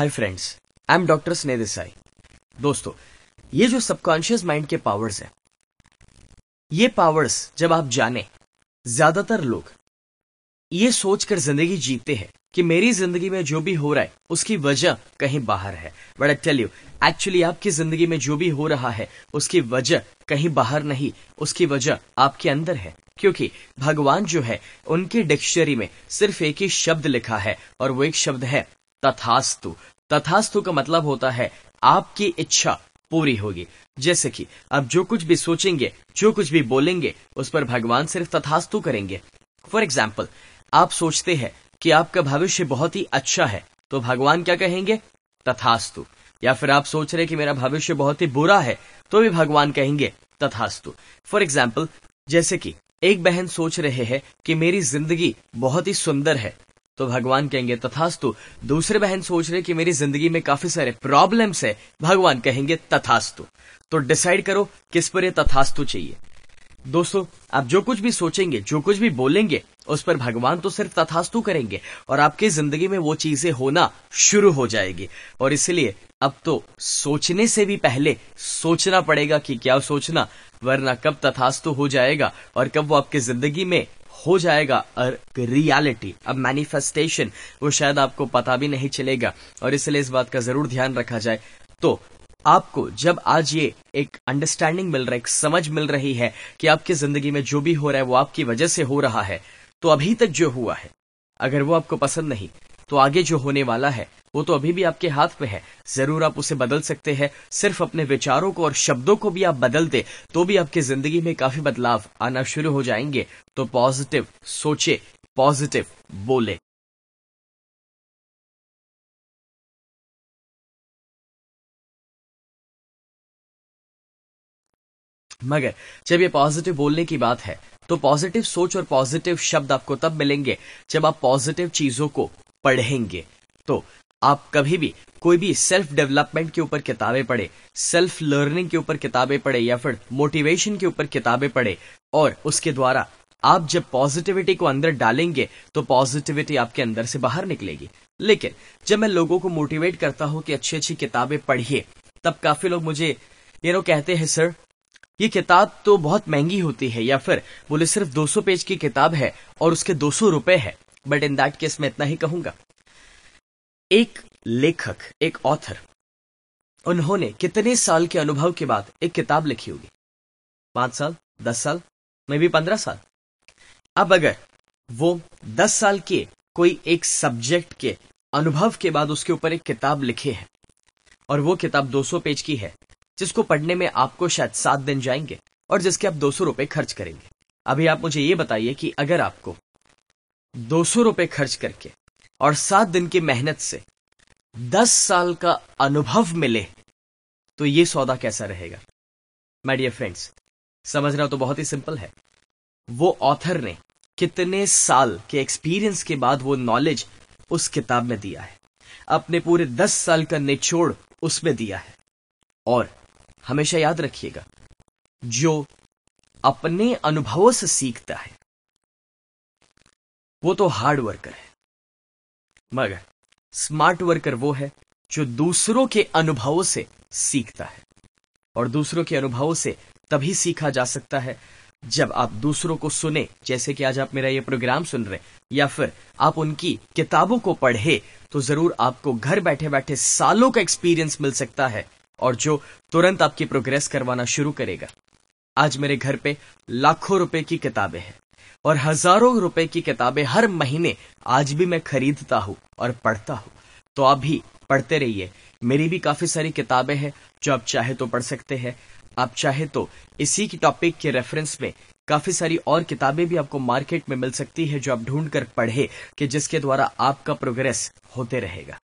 hi friends I am doctor Sneh Desai दोस्तों ये जो सबकॉन्शियस माइंड के पावर्स हैं ये पावर्स जब आप जाने ज्यादातर लोग ये सोचकर जिंदगी जीते हैं कि मेरी जिंदगी में जो भी हो रहा है उसकी वजह कहीं बाहर है but I tell you actually आपकी जिंदगी में जो भी हो रहा है उसकी वजह कहीं बाहर नहीं उसकी वजह आपके अंदर है क्योंकि भगवान जो है उनकी डिक्शनरी में सिर्फ एक ही शब्द लिखा है और वो एक शब्द है तथास्तु तथास्तु का मतलब होता है आपकी इच्छा पूरी होगी जैसे कि आप जो कुछ भी सोचेंगे जो कुछ भी बोलेंगे उस पर भगवान सिर्फ तथास्तु करेंगे फॉर एग्जाम्पल आप सोचते हैं कि आपका भविष्य बहुत ही अच्छा है तो भगवान क्या कहेंगे तथास्तु या फिर आप सोच रहे कि मेरा भविष्य बहुत ही बुरा है तो भी भगवान कहेंगे तथास्तु फॉर एग्जाम्पल जैसे कि एक बहन सोच रहे है कि मेरी जिंदगी बहुत ही सुंदर है तो भगवान कहेंगे तथास्तु दूसरे बहन सोच रहे कि मेरी जिंदगी में काफी सारे प्रॉब्लम्स है भगवान कहेंगे तथास्तु तो डिसाइड करो किस पर यह तथास्तु चाहिए दोस्तों आप जो कुछ भी सोचेंगे जो कुछ भी बोलेंगे उस पर भगवान तो सिर्फ तथास्तु करेंगे और आपकी जिंदगी में वो चीजें होना शुरू हो जाएगी और इसलिए अब तो सोचने से भी पहले सोचना पड़ेगा कि क्या सोचना वरना कब तथास्तु हो जाएगा और कब वो आपकी जिंदगी में हो जाएगा रियलिटी अब मैनिफेस्टेशन वो शायद आपको पता भी नहीं चलेगा और इसलिए इस बात का जरूर ध्यान रखा जाए तो आपको जब आज ये एक अंडरस्टैंडिंग मिल रहा है एक समझ मिल रही है कि आपकी जिंदगी में जो भी हो रहा है वो आपकी वजह से हो रहा है तो अभी तक जो हुआ है अगर वो आपको पसंद नहीं तो आगे जो होने वाला है वो तो अभी भी आपके हाथ पे है जरूर आप उसे बदल सकते हैं सिर्फ अपने विचारों को और शब्दों को भी आप बदल दे तो भी आपकी जिंदगी में काफी बदलाव आना शुरू हो जाएंगे तो पॉजिटिव सोचे पॉजिटिव बोले मगर जब ये पॉजिटिव बोलने की बात है तो पॉजिटिव सोच और पॉजिटिव शब्द आपको तब मिलेंगे जब आप पॉजिटिव चीजों को पढ़ेंगे तो आप कभी भी कोई भी सेल्फ डेवलपमेंट के ऊपर किताबें पढ़े सेल्फ लर्निंग के ऊपर किताबें पढ़े या फिर मोटिवेशन के ऊपर किताबें पढ़े और उसके द्वारा आप जब पॉजिटिविटी को अंदर डालेंगे तो पॉजिटिविटी आपके अंदर से बाहर निकलेगी लेकिन जब मैं लोगों को मोटिवेट करता हूं कि अच्छी अच्छी किताबें पढ़िए तब काफी लोग मुझे ये नो कहते हैं सर ये किताब तो बहुत महंगी होती है या फिर बोले सिर्फ 200 पेज की किताब है और उसके 200 रुपए है बट इन दैट केस मैं इतना ही कहूंगा एक लेखक एक ऑथर उन्होंने कितने साल के अनुभव के बाद एक किताब लिखी होगी पांच साल दस साल मे भी पंद्रह साल अब अगर वो दस साल के कोई एक सब्जेक्ट के अनुभव के बाद उसके ऊपर एक किताब लिखे है और वो किताब 200 पेज की है जिसको पढ़ने में आपको शायद सात दिन जाएंगे और जिसके आप दो सौ रुपए खर्च करेंगे अभी आप मुझे ये बताइए कि अगर आपको दो सौ रुपए खर्च करके और सात दिन की मेहनत से दस साल का अनुभव मिले तो ये सौदा कैसा रहेगा माय डियर फ्रेंड्स समझना तो बहुत ही सिंपल है वो ऑथर ने कितने साल के एक्सपीरियंस के बाद वो नॉलेज उस किताब में दिया है अपने पूरे दस साल का निचोड़ उसमें दिया है और हमेशा याद रखिएगा जो अपने अनुभवों से सीखता है वो तो हार्ड वर्कर है मगर स्मार्ट वर्कर वो है जो दूसरों के अनुभवों से सीखता है और दूसरों के अनुभवों से तभी सीखा जा सकता है जब आप दूसरों को सुने जैसे कि आज आप मेरा ये प्रोग्राम सुन रहे या फिर आप उनकी किताबों को पढ़े तो जरूर आपको घर बैठे बैठे सालों का एक्सपीरियंस मिल सकता है और जो तुरंत आपकी प्रोग्रेस करवाना शुरू करेगा आज मेरे घर पे लाखों रुपए की किताबें हैं और हजारों रुपए की किताबें हर महीने आज भी मैं खरीदता हूँ और पढ़ता हूँ तो आप भी पढ़ते रहिए मेरी भी काफी सारी किताबें हैं जो आप चाहे तो पढ़ सकते हैं आप चाहे तो इसी की टॉपिक के रेफरेंस में काफी सारी और किताबें भी आपको मार्केट में मिल सकती है जो आप ढूंढ कर पढ़े कि जिसके द्वारा आपका प्रोग्रेस होते रहेगा